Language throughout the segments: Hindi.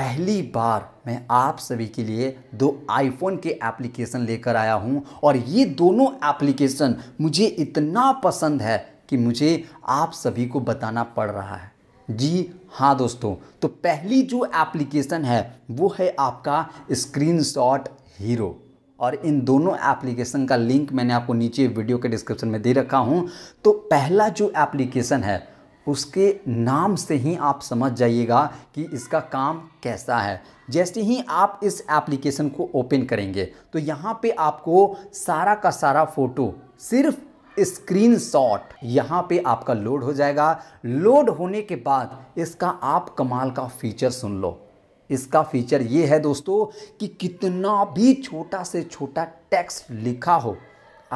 पहली बार मैं आप सभी के लिए दो आईफोन के एप्लीकेशन लेकर आया हूँ और ये दोनों एप्लीकेशन मुझे इतना पसंद है कि मुझे आप सभी को बताना पड़ रहा है जी हाँ दोस्तों तो पहली जो एप्लीकेशन है वो है आपका स्क्रीनशॉट हीरो और इन दोनों एप्लीकेशन का लिंक मैंने आपको नीचे वीडियो के डिस्क्रिप्शन में दे रखा हूँ तो पहला जो एप्लीकेशन है उसके नाम से ही आप समझ जाइएगा कि इसका काम कैसा है जैसे ही आप इस एप्लीकेशन को ओपन करेंगे तो यहाँ पे आपको सारा का सारा फ़ोटो सिर्फ स्क्रीन शॉट यहाँ पे आपका लोड हो जाएगा लोड होने के बाद इसका आप कमाल का फीचर सुन लो इसका फीचर ये है दोस्तों कि कितना भी छोटा से छोटा टेक्स्ट लिखा हो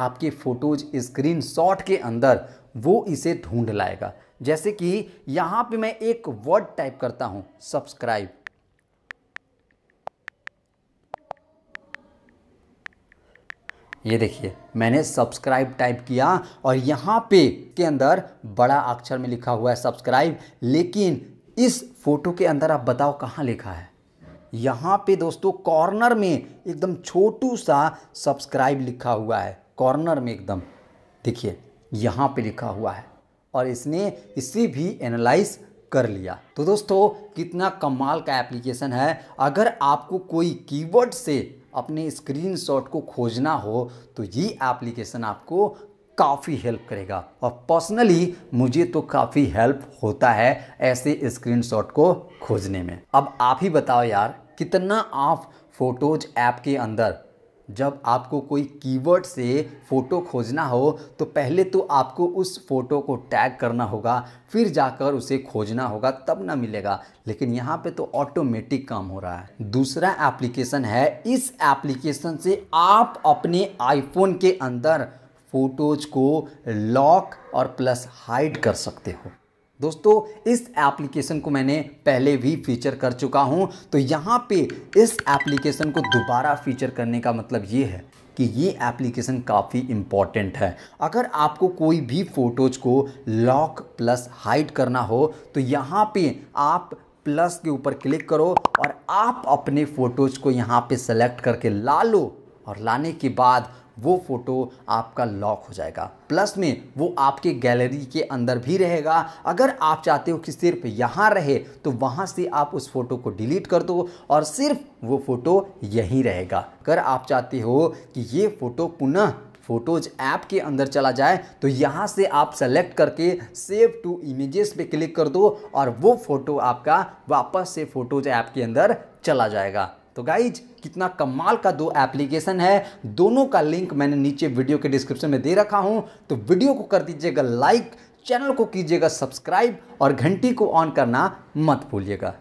आपके फ़ोटोज स्क्रीन शॉट के अंदर वो इसे ढूंढ लाएगा जैसे कि यहां पे मैं एक वर्ड टाइप करता हूं सब्सक्राइब ये देखिए मैंने सब्सक्राइब टाइप किया और यहाँ पे के अंदर बड़ा अक्षर में लिखा हुआ है सब्सक्राइब लेकिन इस फोटो के अंदर आप बताओ कहाँ लिखा है यहाँ पे दोस्तों कॉर्नर में एकदम छोटू सा सब्सक्राइब लिखा हुआ है कॉर्नर में एकदम देखिए यहाँ पे लिखा हुआ है और इसने इसे भी एनालाइज कर लिया तो दोस्तों कितना कमाल का एप्लीकेशन है अगर आपको कोई कीवर्ड से अपने स्क्रीनशॉट को खोजना हो तो ये एप्लीकेशन आपको काफ़ी हेल्प करेगा और पर्सनली मुझे तो काफ़ी हेल्प होता है ऐसे स्क्रीनशॉट को खोजने में अब आप ही बताओ यार कितना आप फोटोज ऐप के अंदर जब आपको कोई कीवर्ड से फ़ोटो खोजना हो तो पहले तो आपको उस फ़ोटो को टैग करना होगा फिर जाकर उसे खोजना होगा तब ना मिलेगा लेकिन यहाँ पे तो ऑटोमेटिक काम हो रहा है दूसरा एप्लीकेशन है इस एप्लीकेशन से आप अपने आईफोन के अंदर फ़ोटोज़ को लॉक और प्लस हाइड कर सकते हो दोस्तों इस एप्लीकेशन को मैंने पहले भी फीचर कर चुका हूं तो यहाँ पे इस एप्लीकेशन को दोबारा फीचर करने का मतलब ये है कि ये एप्लीकेशन काफ़ी इम्पॉर्टेंट है अगर आपको कोई भी फ़ोटोज़ को लॉक प्लस हाइड करना हो तो यहाँ पे आप प्लस के ऊपर क्लिक करो और आप अपने फ़ोटोज़ को यहाँ पे सेलेक्ट करके ला लो और लाने के बाद वो फ़ोटो आपका लॉक हो जाएगा प्लस में वो आपके गैलरी के अंदर भी रहेगा अगर आप चाहते हो कि सिर्फ यहाँ रहे तो वहाँ से आप उस फ़ोटो को डिलीट कर दो और सिर्फ वो फ़ोटो यहीं रहेगा अगर आप चाहते हो कि ये फ़ोटो पुनः फोटोज ऐप के अंदर चला जाए तो यहाँ से आप सेलेक्ट करके सेव टू इमेजेस पे क्लिक कर दो और वो फ़ोटो आपका वापस से फोटोज ऐप के अंदर चला जाएगा तो गाइज कितना कमाल का दो एप्लीकेशन है दोनों का लिंक मैंने नीचे वीडियो के डिस्क्रिप्शन में दे रखा हूँ तो वीडियो को कर दीजिएगा लाइक चैनल को कीजिएगा सब्सक्राइब और घंटी को ऑन करना मत भूलिएगा